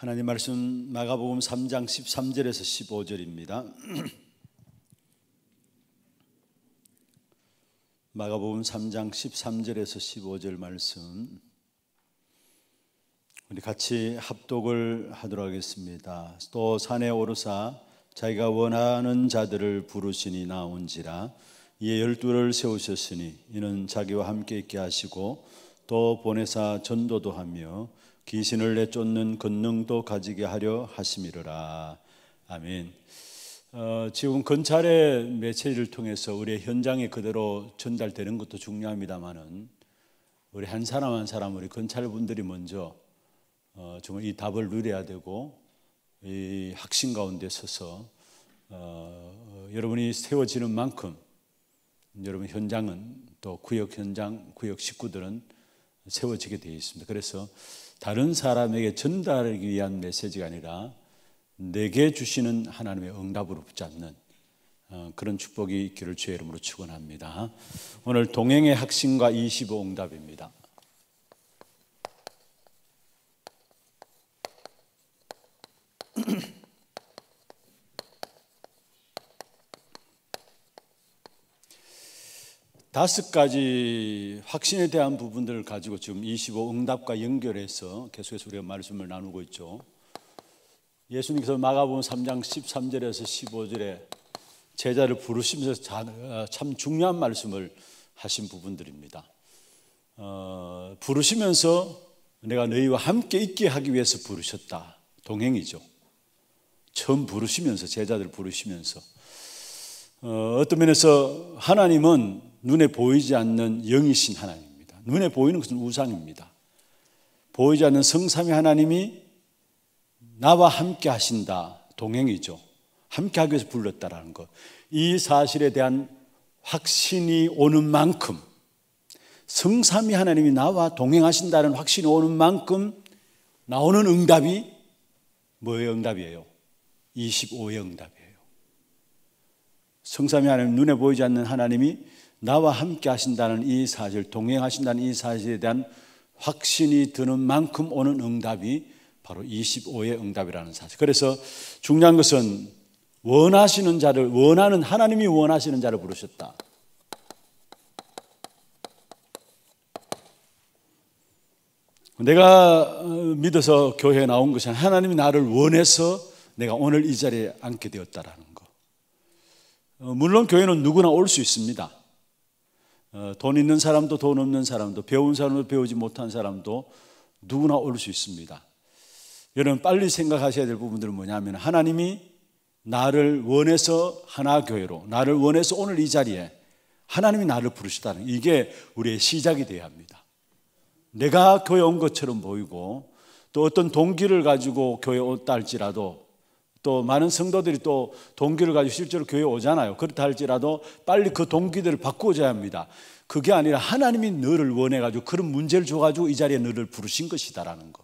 하나님 말씀 마가복음 3장 13절에서 15절입니다. 마가복음 3장 13절에서 15절 말씀 우리 같이 합독을 하도록 하겠습니다. 또 산에 오르사 자기가 원하는 자들을 부르시니 나온지라 이에 열두를 세우셨으니 이는 자기와 함께 있게 하시고 또 보내사 전도도 하며 귀신을 내쫓는 근능도 가지게 하려 하심이라 아멘. 어, 지금 검찰의 매체를 통해서 우리의 현장에 그대로 전달되는 것도 중요합니다만은 우리 한 사람 한 사람 우리 검찰 분들이 먼저 어, 정말 이 답을 누려야 되고 이 확신 가운데 서서 어, 여러분이 세워지는 만큼 여러분 현장은 또 구역 현장 구역 식구들은 세워지게 되어 있습니다. 그래서 다른 사람에게 전달하기 위한 메시지가 아니라 내게 주시는 하나님의 응답으로 붙잡는 어, 그런 축복이 있기를 주의 이름으로 축원합니다. 오늘 동행의 학신과 25응답입니다. 다섯 가지 확신에 대한 부분들을 가지고 지금 25 응답과 연결해서 계속해서 우리가 말씀을 나누고 있죠. 예수님께서 마가복음 3장 13절에서 15절에 제자를 부르시면서 어, 참 중요한 말씀을 하신 부분들입니다. 어, 부르시면서 내가 너희와 함께 있게 하기 위해서 부르셨다. 동행이죠. 처음 부르시면서 제자들 부르시면서 어, 어떤 면에서 하나님은 눈에 보이지 않는 영이신 하나님입니다. 눈에 보이는 것은 우상입니다. 보이지 않는 성삼위 하나님이 나와 함께 하신다. 동행이죠. 함께 하기 위해서 불렀다라는 것. 이 사실에 대한 확신이 오는 만큼 성삼위 하나님이 나와 동행하신다는 확신이 오는 만큼 나오는 응답이 뭐의 응답이에요? 25의 응답이에요. 성삼위 하나님 눈에 보이지 않는 하나님이 나와 함께 하신다는 이 사실, 동행하신다는 이 사실에 대한 확신이 드는 만큼 오는 응답이 바로 25의 응답이라는 사실. 그래서 중요한 것은 원하시는 자를, 원하는, 하나님이 원하시는 자를 부르셨다. 내가 어, 믿어서 교회에 나온 것이 하나님이 나를 원해서 내가 오늘 이 자리에 앉게 되었다라는 거. 어, 물론 교회는 누구나 올 수 있습니다. 어, 돈 있는 사람도 돈 없는 사람도 배운 사람도 배우지 못한 사람도 누구나 올 수 있습니다. 여러분 빨리 생각하셔야 될 부분들은 뭐냐면 하나님이 나를 원해서 하나 교회로 나를 원해서 오늘 이 자리에 하나님이 나를 부르시다는 이게 우리의 시작이 되어야 합니다. 내가 교회 온 것처럼 보이고 또 어떤 동기를 가지고 교회 에다 할지라도 또 많은 성도들이 또 동기를 가지고 실제로 교회에 오잖아요. 그렇다 할지라도 빨리 그 동기들을 바꾸어야 합니다. 그게 아니라 하나님이 너를 원해 가지고 그런 문제를 줘 가지고 이 자리에 너를 부르신 것이다라는 거.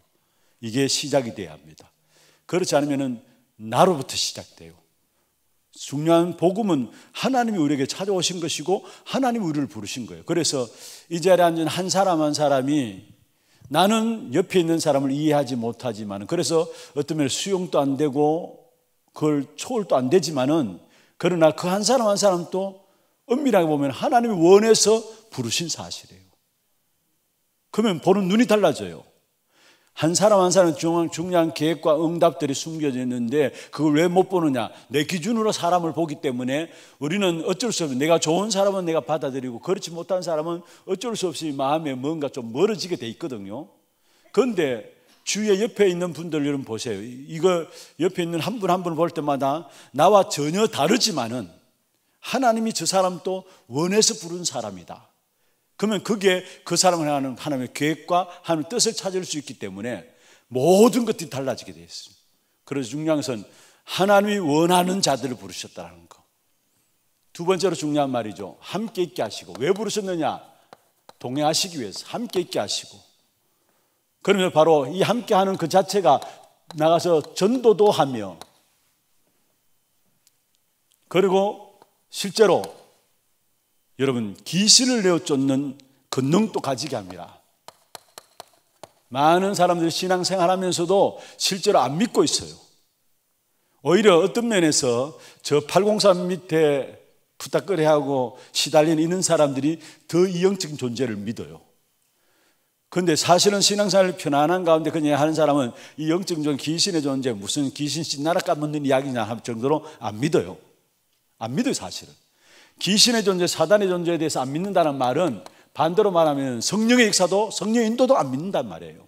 이게 시작이 돼야 합니다. 그렇지 않으면은 나로부터 시작돼요. 중요한 복음은 하나님이 우리에게 찾아오신 것이고 하나님이 우리를 부르신 거예요. 그래서 이 자리에 앉은 한 사람 한 사람이 나는 옆에 있는 사람을 이해하지 못하지만 그래서 어떤 면에 수용도 안 되고 그걸 초월도 안 되지만은 그러나 그 한 사람 한 사람도 엄밀하게 보면 하나님이 원해서 부르신 사실이에요. 그러면 보는 눈이 달라져요. 한 사람 한 사람 중요한, 중요한 계획과 응답들이 숨겨져 있는데 그걸 왜 못 보느냐? 내 기준으로 사람을 보기 때문에 우리는 어쩔 수 없이 내가 좋은 사람은 내가 받아들이고 그렇지 못한 사람은 어쩔 수 없이 마음에 뭔가 좀 멀어지게 돼 있거든요. 그런데 주위에 옆에 있는 분들 여러분 보세요. 이거 옆에 있는 한 분 한 분 볼 때마다 나와 전혀 다르지만은 하나님이 저 사람 또 원해서 부른 사람이다. 그러면 그게 그 사람을 하는 하나님의 계획과 하나님의 뜻을 찾을 수 있기 때문에 모든 것들이 달라지게 되어 있습니다. 그래서 중요한 것은 하나님이 원하는 자들을 부르셨다는 거. 두 번째로 중요한 말이죠. 함께 있게 하시고. 왜 부르셨느냐? 동행하시기 위해서 함께 있게 하시고. 그러면 바로 이 함께하는 그 자체가 나가서 전도도 하며 그리고 실제로 여러분 귀신을 내어 쫓는 그 능도 가지게 합니다. 많은 사람들이 신앙생활하면서도 실제로 안 믿고 있어요. 오히려 어떤 면에서 저 803 밑에 부탁거리하고 시달리는 있는 사람들이 더 이형적인 존재를 믿어요. 근데 사실은 신앙생활 편안한 가운데 그냥 하는 사람은 이영적존 귀신의 존재 무슨 귀신이 나라 까먹는 이야기냐 할 정도로 안 믿어요. 안 믿어요, 사실은. 귀신의 존재, 사단의 존재에 대해서 안 믿는다는 말은 반대로 말하면 성령의 역사도 성령 인도도 안 믿는단 말이에요.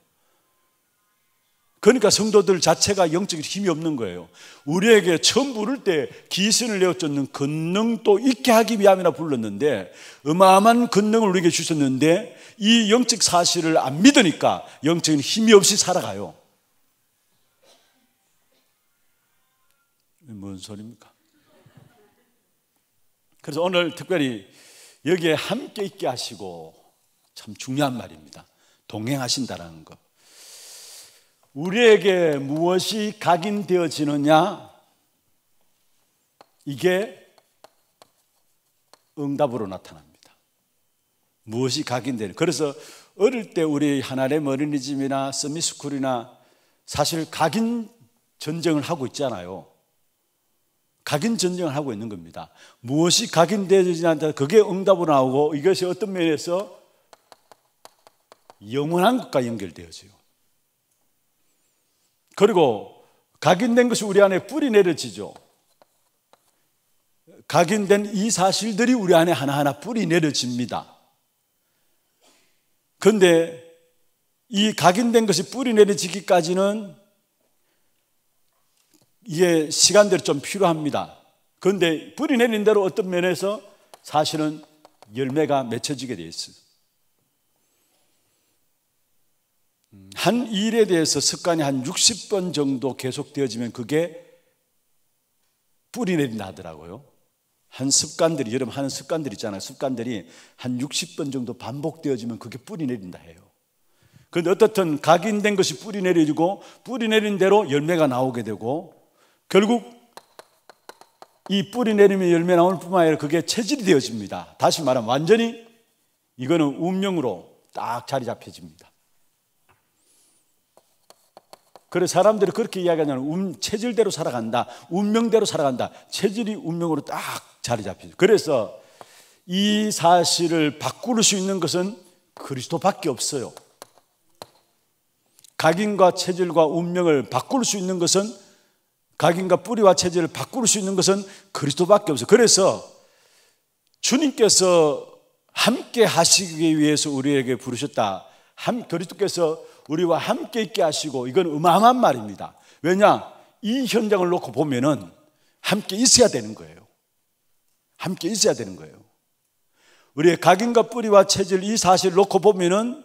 그러니까 성도들 자체가 영적인 힘이 없는 거예요. 우리에게 처음 부를 때 기신을 내어쫓는 권능도 있게 하기 위함이라 불렀는데 어마어마한 권능을 우리에게 주셨는데 이 영적 사실을 안 믿으니까 영적인 힘이 없이 살아가요. 뭔 소리입니까? 그래서 오늘 특별히 여기에 함께 있게 하시고 참 중요한 말입니다. 동행하신다라는 것. 우리에게 무엇이 각인되어지느냐? 이게 응답으로 나타납니다. 무엇이 각인되는? 그래서 어릴 때 우리 하나님 어린이집이나 서미스쿨이나 사실 각인 전쟁을 하고 있잖아요. 각인 전쟁을 하고 있는 겁니다. 무엇이 각인되어지냐한테 그게 응답으로 나오고 이것이 어떤 면에서 영원한 것과 연결되어져요. 그리고 각인된 것이 우리 안에 뿌리 내려지죠. 각인된 이 사실들이 우리 안에 하나하나 뿌리 내려집니다. 그런데 이 각인된 것이 뿌리 내려지기까지는 이게 시간들이 좀 필요합니다. 그런데 뿌리 내린 대로 어떤 면에서 사실은 열매가 맺혀지게 되어 있어요. 한 일에 대해서 습관이 한 60번 정도 계속되어지면 그게 뿌리 내린다더라고요. 한 습관들이 여러분 하는 습관들 있잖아요. 습관들이 한 60번 정도 반복되어지면 그게 뿌리 내린다 해요. 그런데 어떻든 각인된 것이 뿌리 내리고 뿌리 내린 대로 열매가 나오게 되고 결국 이 뿌리 내림의 열매 나올 뿐만 아니라 그게 체질이 되어집니다. 다시 말하면 완전히 이거는 운명으로 딱 자리 잡혀집니다. 그래서 사람들이 그렇게 이야기하냐면 운, 체질대로 살아간다. 운명대로 살아간다. 체질이 운명으로 딱 자리 잡히죠. 그래서 이 사실을 바꿀 수 있는 것은 그리스도밖에 없어요. 각인과 체질과 운명을 바꿀 수 있는 것은 각인과 뿌리와 체질을 바꿀 수 있는 것은 그리스도밖에 없어요. 그래서 주님께서 함께 하시기 위해서 우리에게 부르셨다. 함, 그리스도께서 우리와 함께 있게 하시고 이건 음함한 말입니다. 왜냐? 이 현장을 놓고 보면은 함께 있어야 되는 거예요. 함께 있어야 되는 거예요. 우리의 각인과 뿌리와 체질 이 사실을 놓고 보면은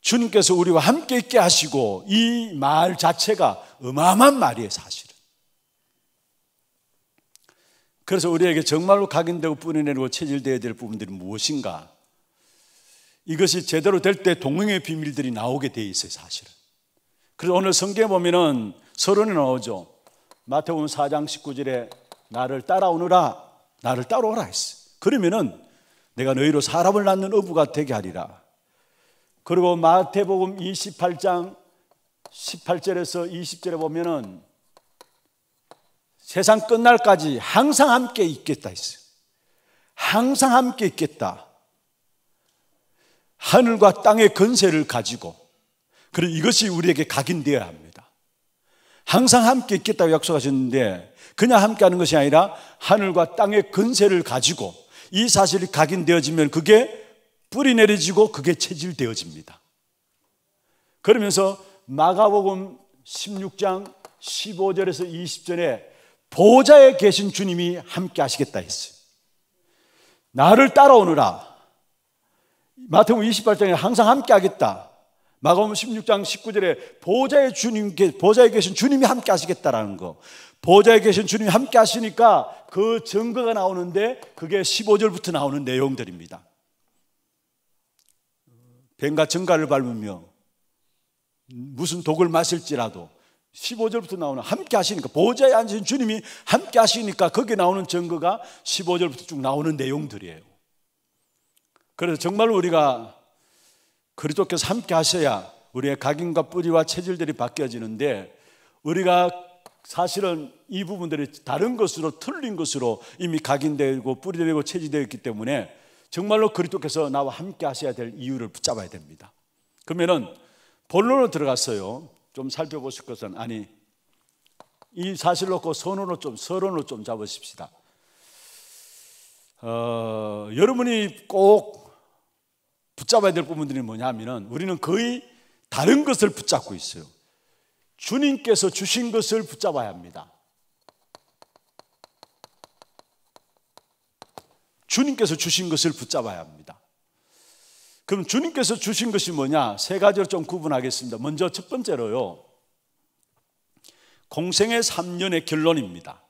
주님께서 우리와 함께 있게 하시고 이 말 자체가 음함한 말이에요, 사실은. 그래서 우리에게 정말로 각인되고 뿌리내리고 체질되어야 될 부분들이 무엇인가? 이것이 제대로 될 때 동행의 비밀들이 나오게 돼 있어요, 사실은. 그래서 오늘 성경에 보면은 서론이 나오죠. 마태복음 4장 19절에 나를 따라오느라, 나를 따라오라 했어 그러면은 내가 너희로 사람을 낳는 어부가 되게 하리라. 그리고 마태복음 28장 18절에서 20절에 보면은 세상 끝날까지 항상 함께 있겠다 했어 항상 함께 있겠다. 하늘과 땅의 건세를 가지고 그리고 이것이 우리에게 각인되어야 합니다. 항상 함께 있겠다고 약속하셨는데 그냥 함께 하는 것이 아니라 하늘과 땅의 근세를 가지고 이 사실이 각인되어지면 그게 뿌리 내려지고 그게 체질되어집니다. 그러면서 마가복음 16장 15절에서 20절에 보좌에 계신 주님이 함께 하시겠다 했어요. 나를 따라오느라 마태복음 28장에 항상 함께 하겠다. 마가복음 16장 19절에 보좌의 주님께 보좌에 계신 주님이 함께 하시겠다라는 거. 보좌에 계신 주님이 함께 하시니까 그 증거가 나오는데 그게 15절부터 나오는 내용들입니다. 뱀과 증가를 밟으며 무슨 독을 마실지라도 15절부터 나오는 함께 하시니까 보좌에 앉으신 주님이 함께 하시니까 거기에 나오는 증거가 15절부터 쭉 나오는 내용들이에요. 그래서 정말 우리가 그리스도께서 함께 하셔야 우리의 각인과 뿌리와 체질들이 바뀌어지는데 우리가 사실은 이 부분들이 다른 것으로 틀린 것으로 이미 각인되고 뿌리되고 체질되어 있기 때문에 정말로 그리스도께서 나와 함께 하셔야 될 이유를 붙잡아야 됩니다. 그러면은 본론으로 들어갔어요. 좀 살펴보실 것은 아니 이 사실 놓고 선언을 좀 서론을 좀 잡으십시다. 어, 여러분이 꼭 붙잡아야 될 부분들이 뭐냐 하면 우리는 거의 다른 것을 붙잡고 있어요. 주님께서 주신 것을 붙잡아야 합니다. 주님께서 주신 것을 붙잡아야 합니다. 그럼 주님께서 주신 것이 뭐냐? 세 가지로 좀 구분하겠습니다. 먼저 첫 번째로요. 공생의 3년의 결론입니다.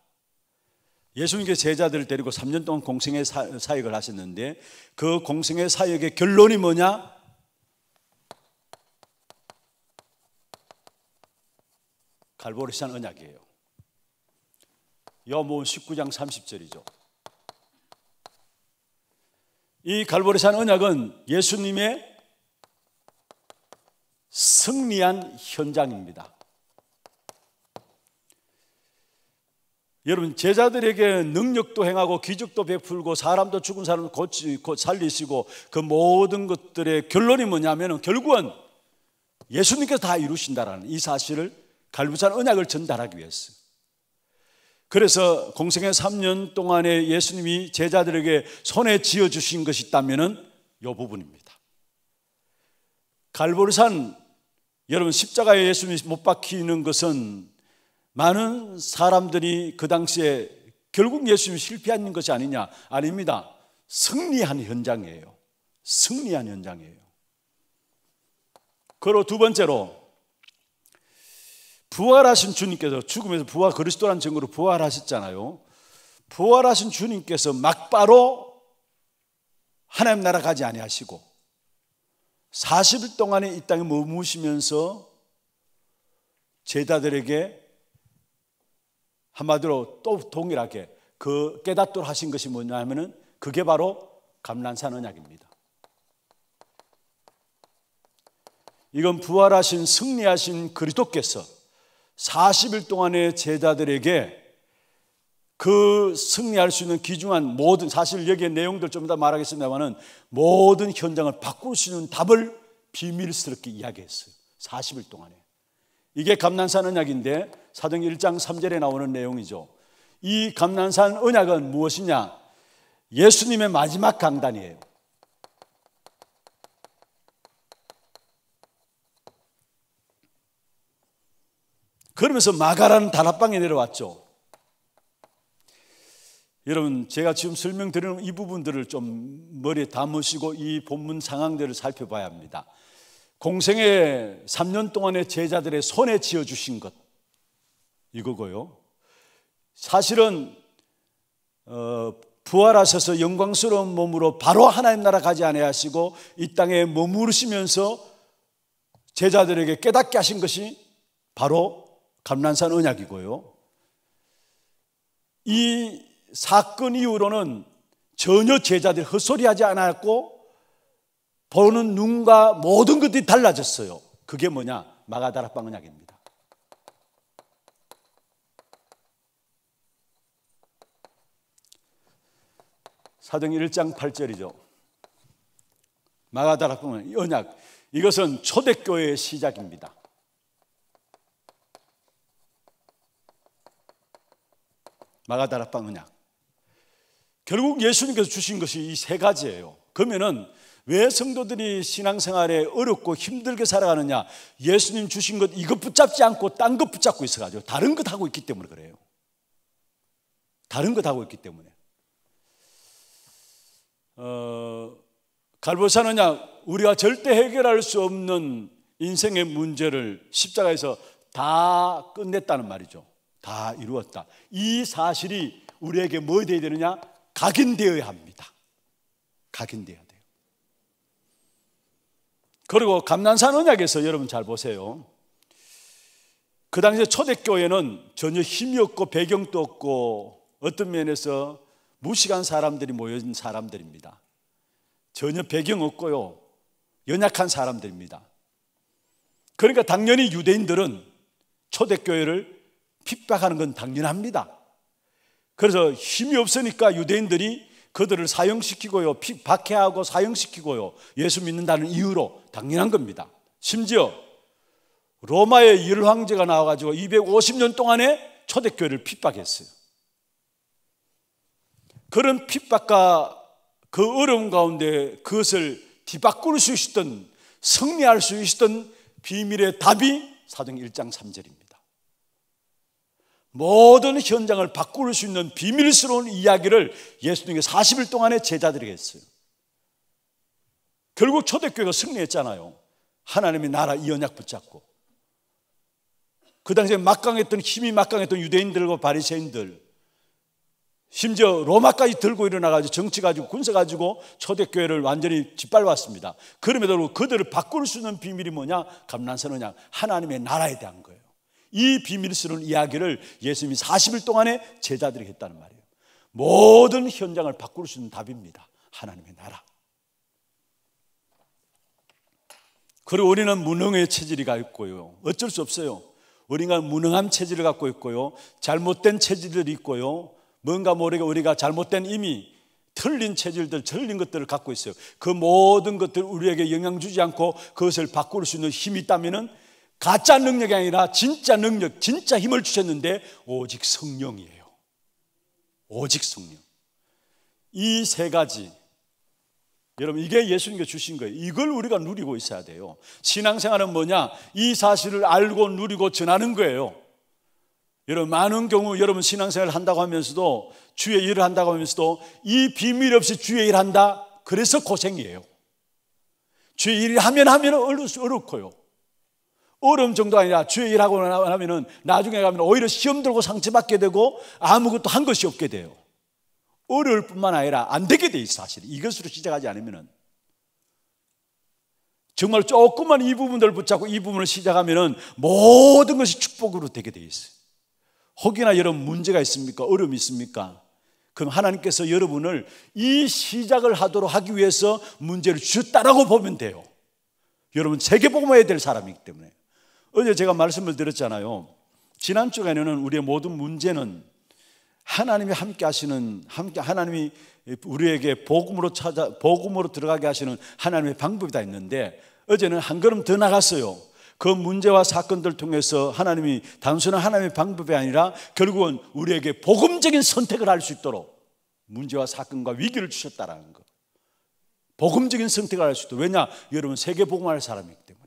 예수님께 제자들을 데리고 3년 동안 공생의 사역을 하셨는데 그 공생의 사역의 결론이 뭐냐? 갈보리산 언약이에요. 여모 19장 30절이죠. 이 갈보리산 언약은 예수님의 승리한 현장입니다. 여러분 제자들에게 능력도 행하고 기적도 베풀고 사람도 죽은 사람도 고치고 살리시고 그 모든 것들의 결론이 뭐냐면 결국은 예수님께서 다 이루신다라는 이 사실을 갈부산 언약을 전달하기 위해서. 그래서 공생의 3년 동안에 예수님이 제자들에게 손에 지어 주신 것이 있다면이 부분입니다. 갈보리산 여러분 십자가에 예수님이 못 박히는 것은 많은 사람들이 그 당시에 결국 예수님 실패한 것이 아니냐? 아닙니다. 승리한 현장이에요. 승리한 현장이에요. 그리고 두 번째로 부활하신 주님께서 죽음에서 부활 그리스도라 증거로 부활하셨잖아요. 부활하신 주님께서 막바로 하나님 나라 가지 아니하시고 40일 동안에 이 땅에 머무시면서 제자들에게 한마디로 또 동일하게 그 깨닫도록 하신 것이 뭐냐면은 하 그게 바로 감란산 언약입니다. 이건 부활하신 승리하신 그리스도께서 40일 동안의 제자들에게 그 승리할 수 있는 귀중한 모든 사실 여기에 내용들 좀 이따 말하겠습니다만은 모든 현장을 바꿀 수 있는 답을 비밀스럽게 이야기했어요. 40일 동안에. 이게 감난산 언약인데 사정 1장 3절에 나오는 내용이죠. 이 감난산 언약은 무엇이냐? 예수님의 마지막 강단이에요. 그러면서 마가라는 다락방에 내려왔죠. 여러분, 제가 지금 설명드리는 이 부분들을 좀 머리에 담으시고 이 본문 상황들을 살펴봐야 합니다. 공생의 3년 동안의 제자들의 손에 지어주신 것. 이거고요. 사실은, 어, 부활하셔서 영광스러운 몸으로 바로 하나님 나라 가지 아니하시고 이 땅에 머무르시면서 제자들에게 깨닫게 하신 것이 바로 감난산 언약이고요. 이 사건 이후로는 전혀 제자들 헛소리하지 않았고 보는 눈과 모든 것들이 달라졌어요. 그게 뭐냐? 마가다락방 은약입니다 사정 1장 8절이죠. 마가다락방 은약 이것은 초대교회의 시작입니다. 마가다락방 은약 결국 예수님께서 주신 것이 이 세 가지예요. 그러면은 왜 성도들이 신앙생활에 어렵고 힘들게 살아가느냐? 예수님 주신 것 이것 붙잡지 않고 딴것 붙잡고 있어가지고 다른 것 하고 있기 때문에 그래요. 다른 것 하고 있기 때문에. 어, 갈보사는야 우리가 절대 해결할 수 없는 인생의 문제를 십자가에서 다 끝냈다는 말이죠. 다 이루었다. 이 사실이 우리에게 뭐 되어야 되느냐? 각인되어야 합니다. 각인되어야 그리고 감난산 언약에서 여러분 잘 보세요. 그당시 초대교회는 전혀 힘이 없고 배경도 없고 어떤 면에서 무식한 사람들이 모여진 사람들입니다. 전혀 배경 없고요. 연약한 사람들입니다. 그러니까 당연히 유대인들은 초대교회를 핍박하는 건 당연합니다. 그래서 힘이 없으니까 유대인들이 그들을 사형시키고요. 박해하고 사형시키고요. 예수 믿는다는 이유로 당연한 겁니다. 심지어 로마의 열황제가 나와가지고 250년 동안에 초대교회를 핍박했어요. 그런 핍박과 그 어려움 가운데 그것을 뒤바꿀 수 있었던 승리할 수 있었던 비밀의 답이 사도 1장 3절입니다. 모든 현장을 바꿀 수 있는 비밀스러운 이야기를 예수님께 40일 동안에 제자들에게 했어요. 결국 초대교회가 승리했잖아요. 하나님의 나라 이 언약 붙잡고. 그 당시에 막강했던 힘이 막강했던 유대인들과 바리새인들 심지어 로마까지 들고 일어나가지고 정치 가지고 군사 가지고 초대교회를 완전히 짓밟았습니다. 그럼에도 그들을 바꿀 수 있는 비밀이 뭐냐? 감난선 언약 하나님의 나라에 대한 거예요. 이 비밀스러운 이야기를 예수님이 40일 동안에 제자들에게 했다는 말이에요. 모든 현장을 바꿀 수 있는 답입니다. 하나님의 나라. 그리고 우리는 무능의 체질이 있고요. 어쩔 수 없어요. 우리가 무능함 체질을 갖고 있고요. 잘못된 체질들이 있고요. 뭔가 모르게 우리가 잘못된 이미 틀린 체질들, 틀린 것들을 갖고 있어요. 그 모든 것들 우리에게 영향 주지 않고 그것을 바꿀 수 있는 힘이 있다면 가짜 능력이 아니라 진짜 능력, 진짜 힘을 주셨는데 오직 성령이에요. 오직 성령. 이 세 가지. 여러분, 이게 예수님께 주신 거예요. 이걸 우리가 누리고 있어야 돼요. 신앙생활은 뭐냐? 이 사실을 알고 누리고 전하는 거예요. 여러분, 많은 경우 여러분 신앙생활 을 한다고 하면서도 주의 일을 한다고 하면서도 이 비밀 없이 주의 일을 한다? 그래서 고생이에요. 주의 일을 하면 하면 어렵고요. 어려움 정도 가 아니라 주의 일하고 나면은 나중에 가면 오히려 시험 들고 상처받게 되고 아무것도 한 것이 없게 돼요. 어려울 뿐만 아니라 안 되게 돼 있어 사실. 이것으로 시작하지 않으면은 정말 조금만 이 부분들 붙잡고 이 부분을 시작하면은 모든 것이 축복으로 되게 돼 있어요. 혹이나 여러분 문제가 있습니까? 어려움이 있습니까? 그럼 하나님께서 여러분을 이 시작을 하도록 하기 위해서 문제를 주셨다라고 보면 돼요. 여러분 세계복음화해야 될 사람이기 때문에. 어제 제가 말씀을 드렸잖아요. 지난 주간에는 우리의 모든 문제는 하나님이 함께 하시는 함께 하나님이 우리에게 복음으로 찾아 복음으로 들어가게 하시는 하나님의 방법이 다 있는데 어제는 한 걸음 더 나갔어요. 그 문제와 사건들 통해서 하나님이 단순한 하나님의 방법이 아니라 결국은 우리에게 복음적인 선택을 할 수 있도록 문제와 사건과 위기를 주셨다라는 거. 복음적인 선택을 할 수 있도록. 왜냐? 여러분 세계 복음할 사람이기 때문에.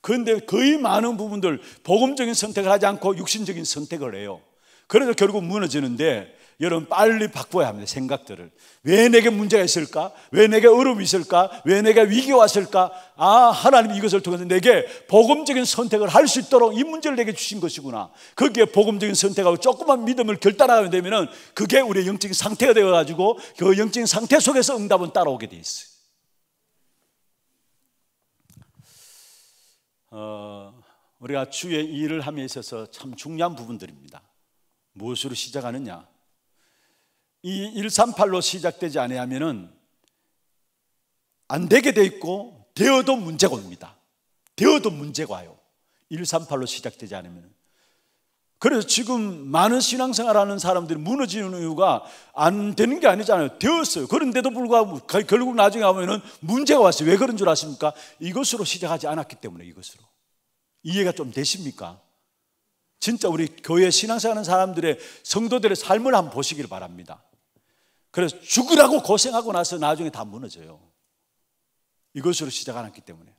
그런데 거의 많은 부분들 복음적인 선택을 하지 않고 육신적인 선택을 해요. 그래서 결국 무너지는데 여러분 빨리 바꿔야 합니다. 생각들을. 왜 내게 문제가 있을까? 왜 내게 어려움이 있을까? 왜 내가 위기가 왔을까? 아, 하나님 이것을 통해서 내게 복음적인 선택을 할 수 있도록 이 문제를 내게 주신 것이구나. 거기에 복음적인 선택하고 조그만 믿음을 결단하게 되면은 그게 우리의 영적인 상태가 되어 가지고 그 영적인 상태 속에서 응답은 따라오게 돼 있어요. 어, 우리가 주의 일을 함에 있어서 참 중요한 부분들입니다. 무엇으로 시작하느냐? 이 138로 시작되지 아니면은안 되게 돼 있고 되어도 문제가 옵니다. 되어도 문제가 와요. 138로 시작되지 않으면 그래서 지금 많은 신앙생활 하는 사람들이 무너지는 이유가 안 되는 게 아니잖아요. 되었어요. 그런데도 불구하고 결국 나중에 하면은 문제가 왔어요. 왜 그런 줄 아십니까? 이것으로 시작하지 않았기 때문에 이것으로. 이해가 좀 되십니까? 진짜 우리 교회 신앙생활 하는 사람들의 성도들의 삶을 한번 보시길 바랍니다. 그래서 죽으라고 고생하고 나서 나중에 다 무너져요. 이것으로 시작 않았기 때문에.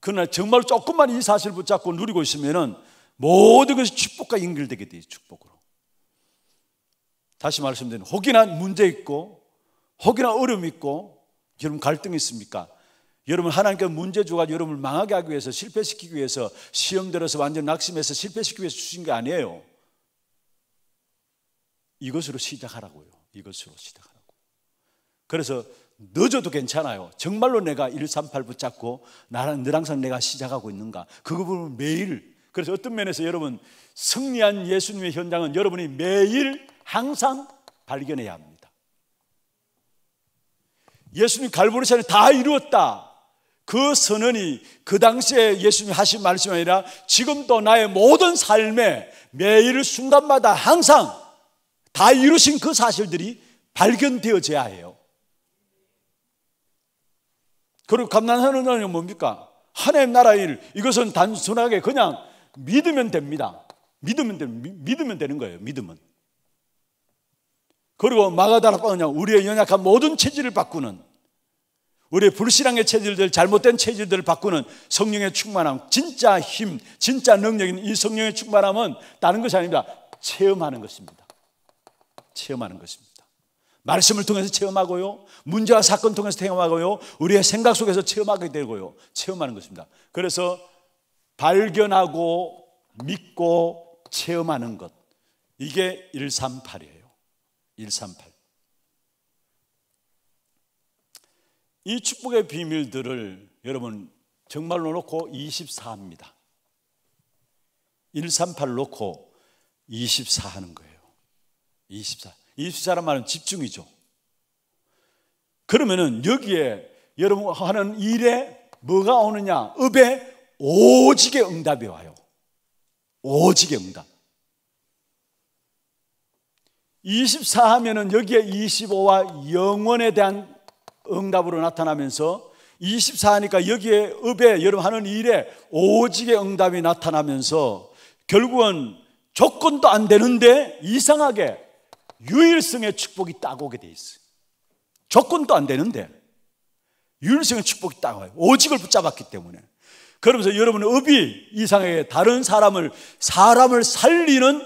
그러나 정말 조금만 이 사실 붙잡고 누리고 있으면은 모든 것이 축복과 연결되게 돼요. 축복으로. 다시 말씀드리면 혹이나 문제 있고 혹이나 어려움 있고 여러분 갈등이 있습니까? 여러분 하나님께 문제 주가 여러분을 망하게 하기 위해서 실패시키기 위해서 시험 들어서 완전 낙심해서 실패시키기 위해서 주신 게 아니에요. 이것으로 시작하라고요. 이것으로 시작하라고. 그래서 늦어도 괜찮아요. 정말로 내가 138 붙잡고 나랑 늘 항상 내가 시작하고 있는가. 그 부분을 매일 그래서 어떤 면에서 여러분 승리한 예수님의 현장은 여러분이 매일 항상 발견해야 합니다. 예수님 갈보리산에 다 이루었다. 그 선언이 그 당시에 예수님이 하신 말씀이 아니라 지금도 나의 모든 삶에 매일 순간마다 항상 다 이루신 그 사실들이 발견되어져야 해요. 그리고 감난하는 나라 뭡니까? 하나님 나라 일. 이것은 단순하게 그냥 믿으면 됩니다. 믿으면, 되, 믿으면 되는 거예요. 믿으면. 그리고 마가다라 빵은요, 우리의 연약한 모든 체질을 바꾸는, 우리의 불신앙의 체질들, 잘못된 체질들을 바꾸는 성령의 충만함, 진짜 힘, 진짜 능력인 이 성령의 충만함은 다른 것이 아닙니다. 체험하는 것입니다. 체험하는 것입니다. 말씀을 통해서 체험하고요, 문제와 사건 통해서 체험하고요, 우리의 생각 속에서 체험하게 되고요, 체험하는 것입니다. 그래서 발견하고 믿고 체험하는 것. 이게 138이에요. 138. 이 축복의 비밀들을 여러분 정말로 놓고 24합니다. 138 놓고 24 하는 거예요. 24. 24란 말은 집중이죠. 그러면은 여기에 여러분 하는 일에 뭐가 오느냐? 업에 오직의 응답이 와요. 오직의 응답. 24 하면은 여기에 25와 영원에 대한 응답으로 나타나면서 24 하니까 여기에 읍에 여러분 하는 일에 오직의 응답이 나타나면서 결국은 조건도 안 되는데 이상하게 유일성의 축복이 딱 오게 돼 있어요. 조건도 안 되는데 유일성의 축복이 딱 와요. 오직을 붙잡았기 때문에. 그러면서 여러분 업이 이상하게 다른 사람을 사람을 살리는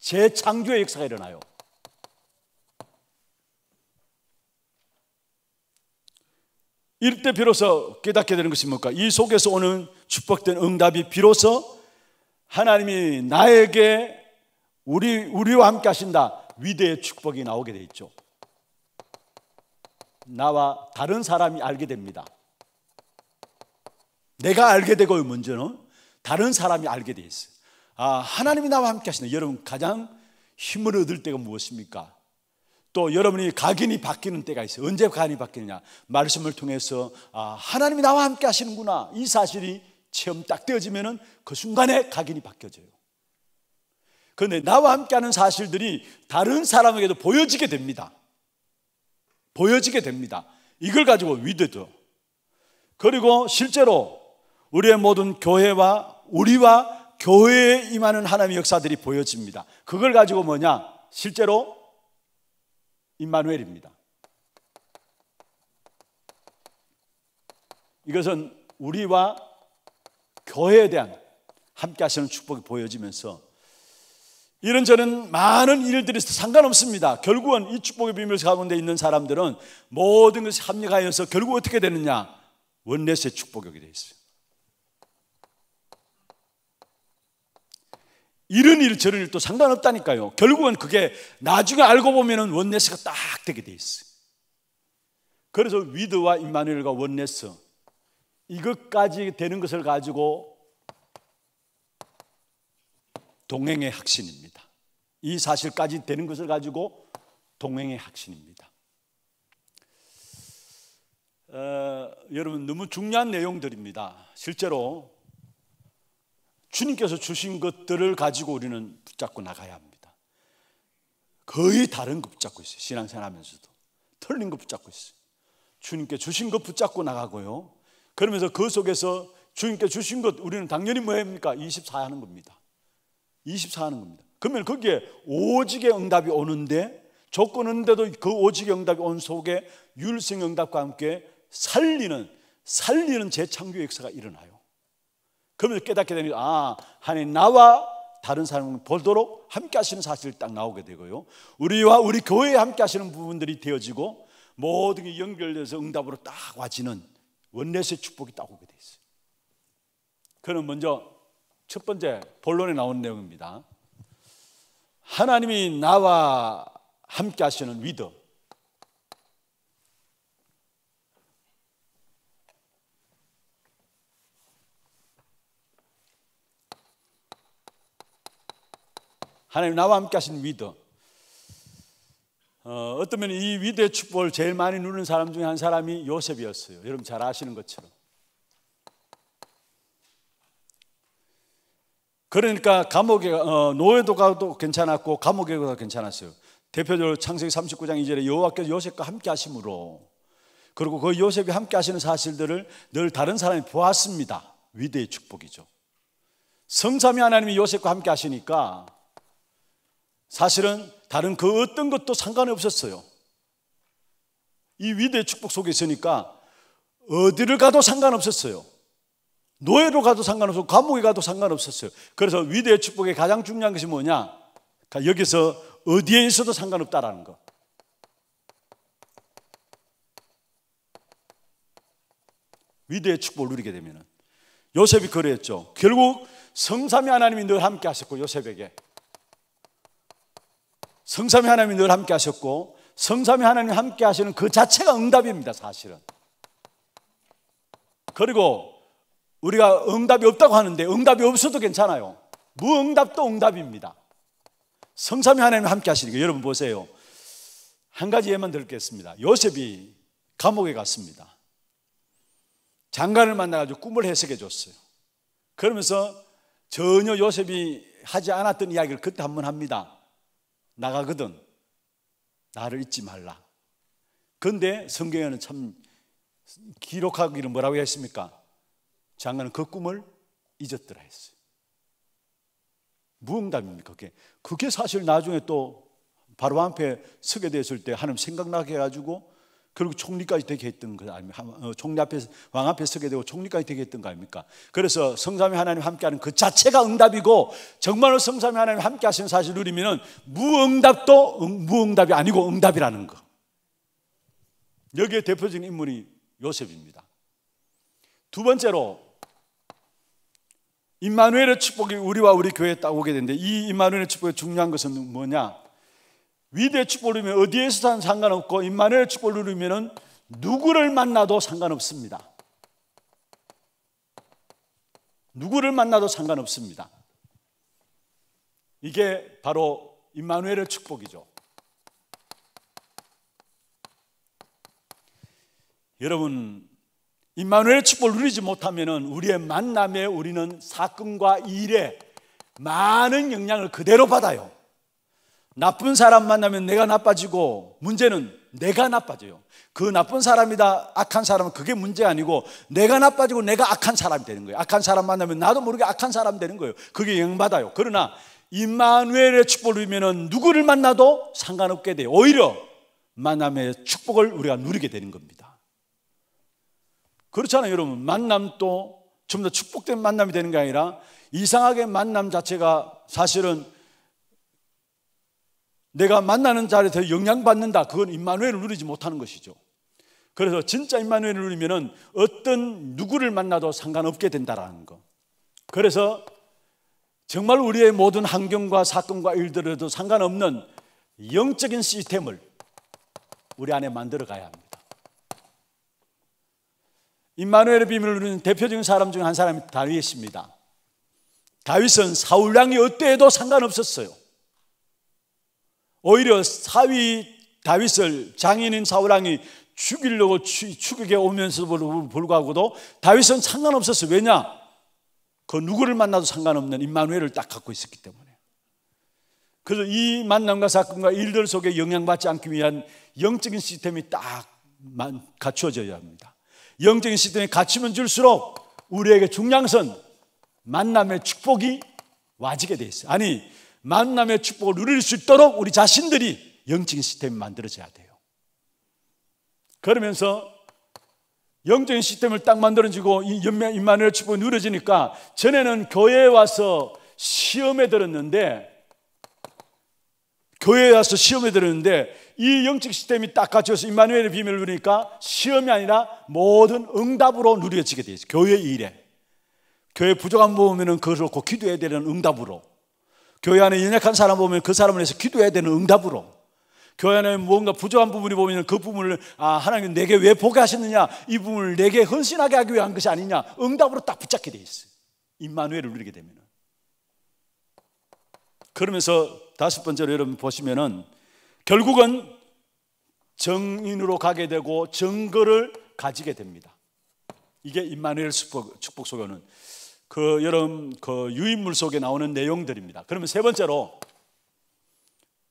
재창조의 역사가 일어나요. 이때 비로소 깨닫게 되는 것이 뭘까? 이 속에서 오는 축복된 응답이 비로소 하나님이 나에게 우리 우리와 함께 하신다 위대의 축복이 나오게 돼 있죠. 나와 다른 사람이 알게 됩니다. 내가 알게 되고의 문제는 다른 사람이 알게 돼 있어요. 아, 하나님이 나와 함께 하시는 여러분 가장 힘을 얻을 때가 무엇입니까? 또 여러분이 각인이 바뀌는 때가 있어요. 언제 각인이 바뀌느냐? 말씀을 통해서 아, 하나님이 나와 함께 하시는구나. 이 사실이 체험 딱 되어지면은 그 순간에 각인이 바뀌어져요. 그런데 나와 함께 하는 사실들이 다른 사람에게도 보여지게 됩니다. 보여지게 됩니다. 이걸 가지고 위드드. 그리고 실제로 우리의 모든 교회와 우리와 교회에 임하는 하나님의 역사들이 보여집니다. 그걸 가지고 뭐냐? 실제로 임마누엘입니다. 이것은 우리와 교회에 대한 함께 하시는 축복이 보여지면서 이런저런 많은 일들이 있어도 상관없습니다. 결국은 이 축복의 비밀 가운데 있는 사람들은 모든 것이 합력하여서 결국 어떻게 되느냐? 원래의 축복이 되어 있어요. 이런 일 저런 일도 상관없다니까요. 결국은 그게 나중에 알고 보면 원네스가 딱 되게 돼 있어요. 그래서 위드와 임마누엘과 원네스 이것까지 되는 것을 가지고 동행의 확신입니다. 이 사실까지 되는 것을 가지고 동행의 확신입니다. 어, 여러분 너무 중요한 내용들입니다. 실제로 주님께서 주신 것들을 가지고 우리는 붙잡고 나가야 합니다. 거의 다른 거 붙잡고 있어요. 신앙생활 하면서도. 틀린 거 붙잡고 있어요. 주님께 주신 것 붙잡고 나가고요. 그러면서 그 속에서 주님께 주신 것 우리는 당연히 뭐 합니까? 24 하는 겁니다. 24 하는 겁니다. 그러면 거기에 오직의 응답이 오는데 조건은데도 그 오직의 응답이 온 속에 율성 응답과 함께 살리는 살리는 재창조 역사가 일어나요. 그러면서 깨닫게 되니까아 하나님 나와 다른 사람을 보도록 함께 하시는 사실이 딱 나오게 되고요. 우리와 우리 교회에 함께 하시는 부분들이 되어지고 모든 게 연결돼서 응답으로 딱 와지는 원내의 축복이 딱 오게 돼 있어요. 그는 먼저 첫 번째 본론에 나온 내용입니다. 하나님이 나와 함께 하시는 위더 하나님 나와 함께 하신 위더. 어, 어떤 면이 위대 축복을 제일 많이 누리는 사람 중에 한 사람이 요셉이었어요. 여러분 잘 아시는 것처럼. 그러니까 감옥에 어, 노예도 가도 괜찮았고 감옥에 가도 괜찮았어요. 대표적으로 창세기 39장 2절에 여호와께서 요셉과 함께 하심으로 그리고 그 요셉이 함께 하시는 사실들을 늘 다른 사람이 보았습니다. 위대의 축복이죠. 성삼위 하나님이 요셉과 함께 하시니까 사실은 다른 그 어떤 것도 상관이 없었어요. 이위대 축복 속에 있으니까 어디를 가도 상관없었어요. 노예로 가도 상관없었고 감옥에 가도 상관없었어요. 그래서 위대의 축복의 가장 중요한 것이 뭐냐? 그러니까 여기서 어디에 있어도 상관없다라는 거. 위대의 축복을 누리게 되면 요셉이 그랬죠. 결국 성삼위 하나님이 늘 함께 하셨고 요셉에게 성삼위 하나님이 늘 함께 하셨고 성삼위 하나님이 함께 하시는 그 자체가 응답입니다, 사실은. 그리고 우리가 응답이 없다고 하는데 응답이 없어도 괜찮아요. 무응답도 응답입니다. 성삼위 하나님이 함께 하시니까 여러분 보세요. 한 가지 예만 들겠습니다. 요셉이 감옥에 갔습니다. 장관을 만나가지고 꿈을 해석해 줬어요. 그러면서 전혀 요셉이 하지 않았던 이야기를 그때 한 번 합니다. 나가거든. 나를 잊지 말라. 그런데 성경에는 참 기록하기를 뭐라고 했습니까? 장관은 그 꿈을 잊었더라 했어요. 무응답입니까? 그게, 그게 사실 나중에 또 바로 앞에 서게 됐을 때 하나님 생각나게 해가지고 결국 총리까지 되게 했던 거 아닙니까? 어, 어, 총리 앞에 왕 앞에 서게 되고 총리까지 되게 했던 거 아닙니까? 그래서 성삼위 하나님 함께하는 그 자체가 응답이고 정말로 성삼위 하나님 함께하시 사실 누리면 무응답도 응, 무응답이 아니고 응답이라는 거. 여기에 대표적인 인물이 요셉입니다. 두 번째로 임마누엘의 축복이 우리와 우리 교회에 딱 오게 되는데 이 임마누엘의 축복의 중요한 것은 뭐냐? 위대 축복을 누리면 어디에서든 상관없고 임마누엘 축복을 누리면 누구를 만나도 상관없습니다. 누구를 만나도 상관없습니다. 이게 바로 임마의 축복이죠. 여러분 임마누 축복을 누리지 못하면 우리의 만남에 우리는 사건과 일에 많은 영향을 그대로 받아요. 나쁜 사람 만나면 내가 나빠지고 문제는 내가 나빠져요. 그 나쁜 사람이다, 악한 사람은 그게 문제 아니고 내가 나빠지고 내가 악한 사람이 되는 거예요. 악한 사람 만나면 나도 모르게 악한 사람 되는 거예요. 그게 영받아요. 그러나 임마누엘의 축복을 누리면 누구를 만나도 상관없게 돼요. 오히려 만남의 축복을 우리가 누리게 되는 겁니다. 그렇잖아요, 여러분. 만남도 좀 더 축복된 만남이 되는 게 아니라 이상하게 만남 자체가 사실은 내가 만나는 자리에서 영향받는다. 그건 임마누엘을 누리지 못하는 것이죠. 그래서 진짜 임마누엘을 누리면은 어떤 누구를 만나도 상관없게 된다라는 거. 그래서 정말 우리의 모든 환경과 사건과 일들에도 상관없는 영적인 시스템을 우리 안에 만들어 가야 합니다. 임마누엘의 비밀을 누리는 대표적인 사람 중 한 사람이 다윗입니다. 다윗은 사울 양이 어때도 상관없었어요. 오히려 사위 다윗을 장인인 사울왕이 죽이려고 추격해 오면서도 불구하고도 다윗은 상관없었어요. 왜냐? 그 누구를 만나도 상관없는 임마누엘을 딱 갖고 있었기 때문에. 그래서 이 만남과 사건과 일들 속에 영향받지 않기 위한 영적인 시스템이 딱 갖추어져야 합니다. 영적인 시스템이 갖추면 줄수록 우리에게 중량선 만남의 축복이 와지게 돼 있어요. 아니 만남의 축복을 누릴 수 있도록 우리 자신들이 영적인 시스템이 만들어져야 돼요. 그러면서 영적인 시스템을 딱 만들어지고 인만의 축복이 누려지니까 전에는 교회에 와서 시험에 들었는데 교회에 와서 시험에 들었는데 이 영적 시스템이 딱 갖춰서 임마누엘의 비밀을 누리니까 시험이 아니라 모든 응답으로 누려지게 되어 있어요. 교회 일에. 교회 부족한 부분은 그것을 고 기도해야 되는 응답으로. 교회 안에 연약한 사람 보면 그 사람을 위해서 기도해야 되는 응답으로 교회 안에 뭔가 부족한 부분이 보면 그 부분을 아 하나님 내게 왜 보게 하셨느냐 이 부분을 내게 헌신하게 하기 위한 것이 아니냐 응답으로 딱 붙잡게 돼 있어요 임마누엘을 누리게 되면 그러면서 다섯 번째로 여러분 보시면은 결국은 정인으로 가게 되고 증거를 가지게 됩니다 이게 임마누엘 축복, 축복 속에는 그 여름 그 유인물 속에 나오는 내용들입니다. 그러면 세 번째로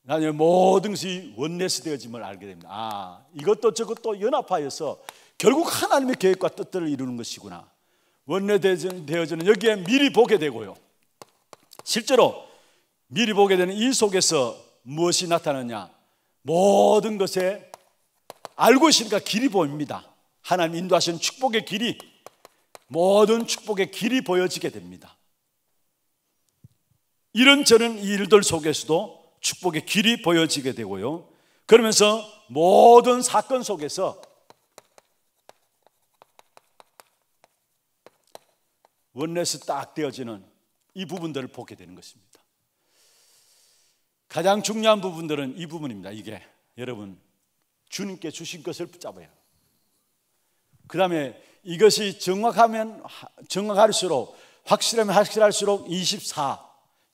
나는 모든 것이 원내스되어짐을 알게 됩니다. 아, 이것도 저것도 연합하여서 결국 하나님의 계획과 뜻들을 이루는 것이구나. 원내되어지는 여기에 미리 보게 되고요. 실제로 미리 보게 되는 이 속에서 무엇이 나타나냐? 모든 것에 알고 있으니까 길이 보입니다. 하나님 인도하신 축복의 길이 모든 축복의 길이 보여지게 됩니다. 이런저런 일들 속에서도 축복의 길이 보여지게 되고요. 그러면서 모든 사건 속에서 원내에딱 되어지는 이 부분들을 보게 되는 것입니다. 가장 중요한 부분들은 이 부분입니다. 이게 여러분 주님께 주신 것을 붙잡아요. 그 다음에 이것이 정확하면 정확할수록 확실하면 확실할수록 24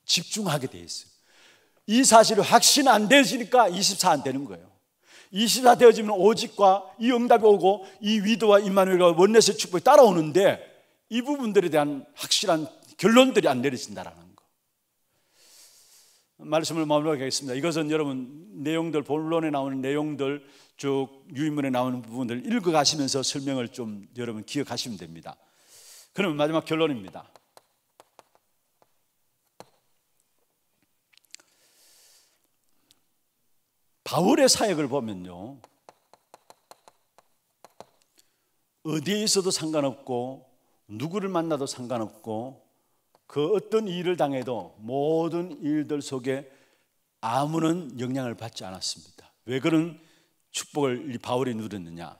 집중하게 돼 있어요. 이 사실을 확신 안 되시니까 24 안 되는 거예요. 24 되어지면 오직과 이 응답이 오고 이 위도와 임마누엘과 원내의 축복이 따라오는데 이 부분들에 대한 확실한 결론들이 안 내려진다라는 말씀을 마무리하겠습니다. 이것은 여러분 내용들 본론에 나오는 내용들 쭉 유인문에 나오는 부분들 읽어가시면서 설명을 좀 여러분 기억하시면 됩니다. 그러면 마지막 결론입니다. 바울의 사역을 보면요. 어디에 있어도 상관없고 누구를 만나도 상관없고 그 어떤 일을 당해도 모든 일들 속에 아무런 영향을 받지 않았습니다. 왜 그런 축복을 바울이 누렸느냐?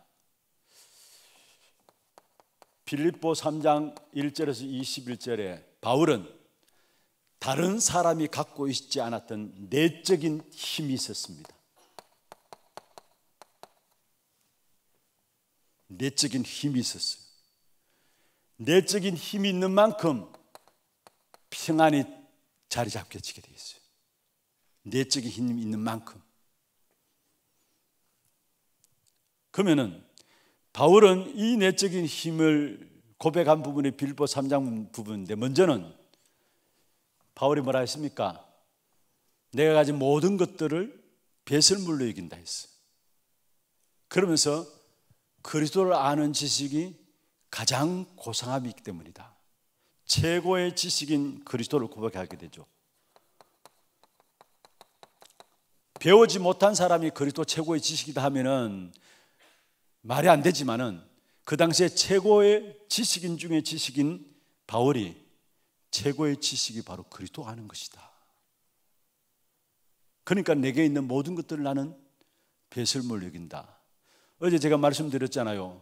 빌립보 3장 1절에서 21절에 바울은 다른 사람이 갖고 있지 않았던 내적인 힘이 있었습니다. 내적인 힘이 있었어요. 내적인 힘이 있는 만큼 평안히 자리 잡게 지게 되겠어요 내적인 힘이 있는 만큼. 그러면은 바울은 이 내적인 힘을 고백한 부분이 빌보 3장 부분인데 먼저는 바울이 뭐라 했습니까? 내가 가진 모든 것들을 배설물로 이긴다 했어. 그러면서 그리스도를 아는 지식이 가장 고상함이 기 때문이다. 최고의 지식인 그리스도를 고백하게 되죠. 배우지 못한 사람이 그리스도 최고의 지식이다 하면은 말이 안 되지만은 그 당시에 최고의 지식인 중에 지식인 바울이 최고의 지식이 바로 그리스도 아는 것이다. 그러니까 내게 있는 모든 것들을 나는 배설물 여긴다. 어제 제가 말씀드렸잖아요.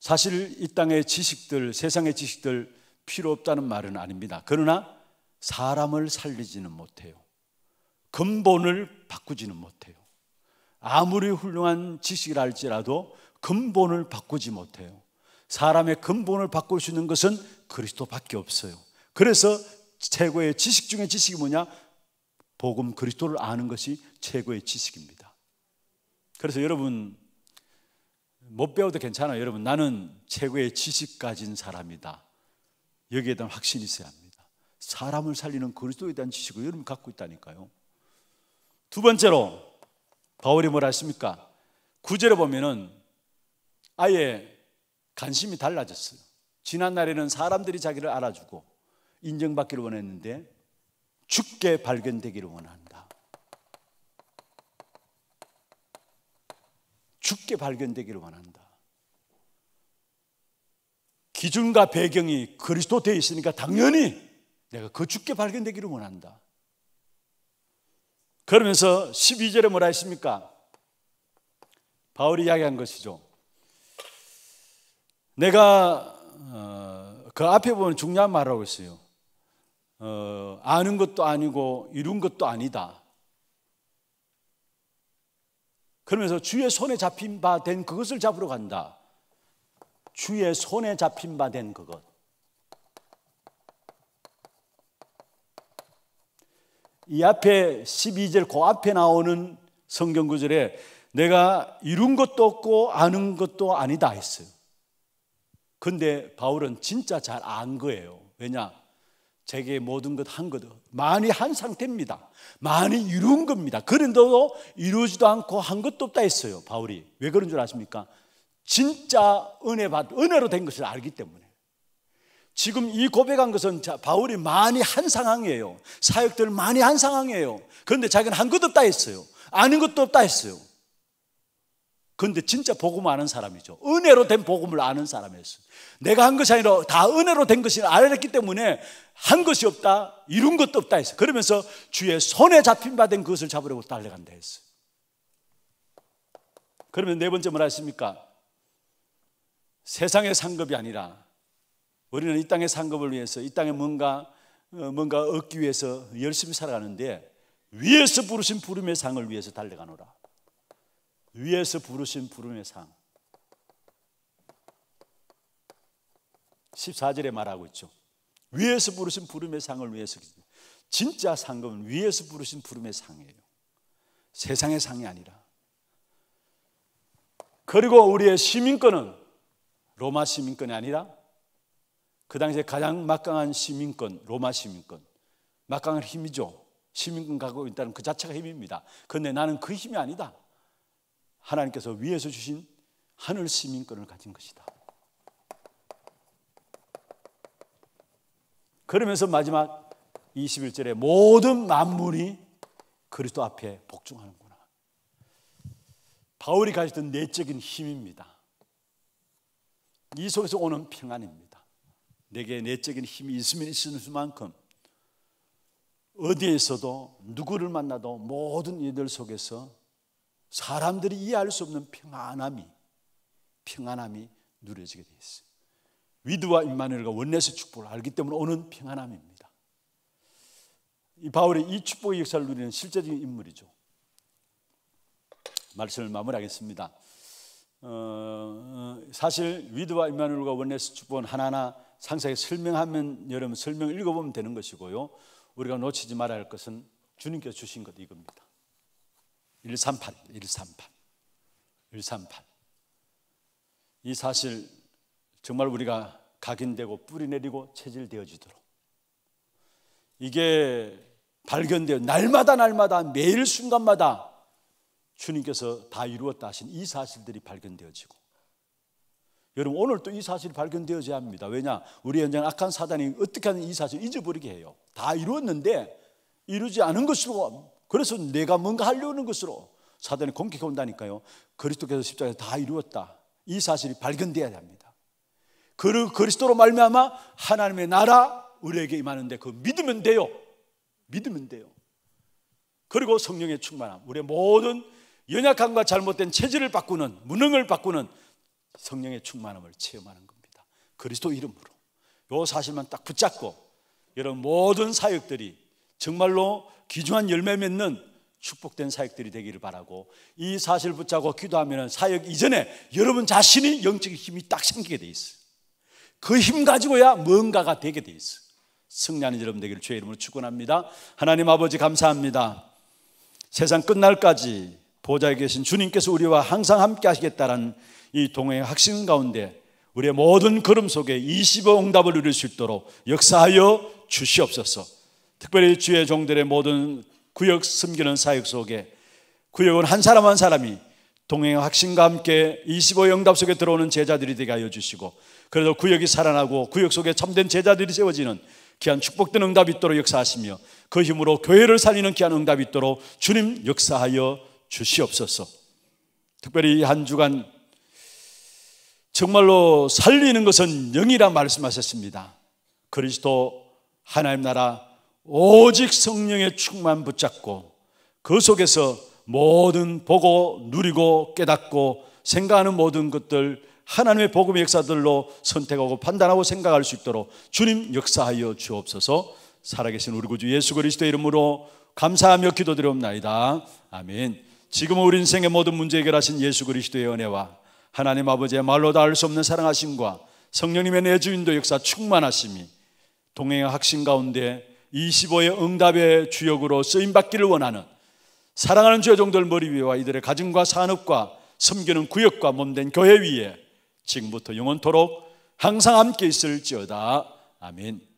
사실 이 땅의 지식들, 세상의 지식들 필요 없다는 말은 아닙니다. 그러나 사람을 살리지는 못해요. 근본을 바꾸지는 못해요. 아무리 훌륭한 지식을 알지라도 근본을 바꾸지 못해요. 사람의 근본을 바꿀 수 있는 것은 그리스도밖에 없어요. 그래서 최고의 지식 중에 지식이 뭐냐? 복음 그리스도를 아는 것이 최고의 지식입니다. 그래서 여러분 못 배워도 괜찮아요. 여러분 나는 최고의 지식 가진 사람이다. 여기에 대한 확신이 있어야 합니다. 사람을 살리는 그리스도에 대한 지식을 여러분 갖고 있다니까요. 두 번째로 바울이 뭘 했습니까? 구제를 보면은 아예 관심이 달라졌어요. 지난날에는 사람들이 자기를 알아주고 인정받기를 원했는데 죽게 발견되기를 원한다. 죽게 발견되기를 원한다. 기준과 배경이 그리스도 되어 있으니까 당연히 내가 거주게 그 발견되기를 원한다. 그러면서 12절에 뭐라 했습니까? 바울이 이야기한 것이죠. 내가 어, 그 앞에 보면 중요한 말하고 있어요. 어, 아는 것도 아니고 이룬 것도 아니다. 그러면서 주의 손에 잡힌 바 된 그것을 잡으러 간다. 주의 손에 잡힌 바 된 그것. 이 앞에 12절 그 앞에 나오는 성경 구절에 내가 이룬 것도 없고 아는 것도 아니다 했어요. 근데 바울은 진짜 잘 안 거예요. 왜냐? 제게 모든 것 한거 많이 한 상태입니다. 많이 이룬 겁니다. 그런데도 이루지도 않고 한 것도 없다 했어요. 바울이. 왜 그런 줄 아십니까? 진짜 은혜 받, 은혜로 된 것을 알기 때문에. 지금 이 고백한 것은 바울이 많이 한 상황이에요. 사역들 많이 한 상황이에요. 그런데 자기는 한 것도 없다 했어요. 아는 것도 없다 했어요. 그런데 진짜 복음 아는 사람이죠. 은혜로 된 복음을 아는 사람이었어요. 내가 한 것이 아니라 다 은혜로 된 것을 알았기 때문에 한 것이 없다, 이룬 것도 없다 했어요. 그러면서 주의 손에 잡힌 바 된것을 잡으려고 달려간다 했어요. 그러면 네 번째 뭐라 했습니까? 세상의 상급이 아니라 우리는 이 땅의 상급을 위해서 이 땅에 뭔가 어, 뭔가 얻기 위해서 열심히 살아가는데 위에서 부르신 부름의 상을 위해서 달려가노라. 위에서 부르신 부름의 상. 14절에 말하고 있죠. 위에서 부르신 부름의 상을 위해서 진짜 상급은 위에서 부르신 부름의 상이에요. 세상의 상이 아니라. 그리고 우리의 시민권은 로마 시민권이 아니라 그 당시에 가장 막강한 시민권, 로마 시민권. 막강한 힘이죠. 시민권 갖고 있다는 그 자체가 힘입니다. 그런데 나는 그 힘이 아니다. 하나님께서 위에서 주신 하늘 시민권을 가진 것이다. 그러면서 마지막 21절에 모든 만물이 그리스도 앞에 복종하는구나. 바울이 가졌던 내적인 힘입니다. 이 속에서 오는 평안입니다. 내게 내적인 힘이 있으면 있는 수만큼 어디에서도 누구를 만나도 모든 일들 속에서 사람들이 이해할 수 없는 평안함이 평안함이 누려지게 되어 있어요. 위드와 임마누엘과 원내서 축복을 알기 때문에 오는 평안함입니다. 이 바울이 이 축복의 역사를 누리는 실제적인 인물이죠. 말씀을 마무리하겠습니다. 어, 어, 사실 위드와 임마누엘과 원네스 축복은 하나하나 상세히 설명하면 여러분 설명 읽어보면 되는 것이고요. 우리가 놓치지 말아야 할 것은 주님께서 주신 것 이겁니다. 138, 138, 138. 이 사실 정말 우리가 각인되고 뿌리 내리고 체질되어지도록 이게 발견되어 날마다 날마다 매일 순간마다 주님께서 다 이루었다 하신 이 사실들이 발견되어지고 여러분 오늘또 이 사실이 발견되어져야 합니다. 왜냐? 우리 현장 악한 사단이 어떻게 하는 이 사실을 잊어버리게 해요. 다 이루었는데 이루지 않은 것으로 그래서 내가 뭔가 하려는 것으로 사단이 공격해 온다니까요. 그리스도께서 십자가에서 다 이루었다. 이 사실이 발견되어야 합니다. 그 그리스도로 말미암아 하나님의 나라 우리에게 임하는데 그 믿으면 돼요. 믿으면 돼요. 그리고 성령의 충만함, 우리의 모든 연약함과 잘못된 체질을 바꾸는 무능을 바꾸는 성령의 충만함을 체험하는 겁니다. 그리스도 이름으로 요 사실만 딱 붙잡고 여러분 모든 사역들이 정말로 귀중한 열매 맺는 축복된 사역들이 되기를 바라고 이 사실 붙잡고 기도하면 사역 이전에 여러분 자신이 영적인 힘이 딱 생기게 돼 있어요. 그 힘 가지고야 뭔가가 되게 돼 있어요. 승리하는 여러분 되기를 주의 이름으로 축원합니다. 하나님 아버지 감사합니다. 세상 끝날까지 보좌에 계신 주님께서 우리와 항상 함께 하시겠다는이 동행 의 확신 가운데 우리의 모든 걸음 속에 2 5억 응답을 누릴 수 있도록 역사하여 주시옵소서. 특별히 주의 종들의 모든 구역 섬기는 사역 속에 구역은 한 사람 한 사람이 동행 확신과 함께 2 5 응답 속에 들어오는 제자들이 되게 하여 주시고 그래서 구역이 살아나고 구역 속에 참된 제자들이 세워지는 귀한 축복된 응답이 있도록 역사하시며 그 힘으로 교회를 살리는 귀한 응답이 있도록 주님 역사하여 주시옵소서. 특별히 한 주간 정말로 살리는 것은 영이라 말씀하셨습니다. 그리스도 하나님 나라 오직 성령의 충만 붙잡고 그 속에서 모든 보고 누리고 깨닫고 생각하는 모든 것들 하나님의 복음의 역사들로 선택하고 판단하고 생각할 수 있도록 주님 역사하여 주옵소서 살아계신 우리 구주 예수 그리스도 이름으로 감사하며 기도드려옵나이다. 아멘. 지금 우리 인생의 모든 문제 해결하신 예수 그리스도의 은혜와 하나님 아버지의 말로 다알수 없는 사랑하심과 성령님의 내주인도 역사 충만하심이 동행의 학신 가운데 25의 응답의 주역으로 쓰임받기를 원하는 사랑하는 주여 종들 머리 위와 이들의 가정과 산업과 섬기는 구역과 몸된 교회 위에 지금부터 영원토록 항상 함께 있을지어다. 아멘.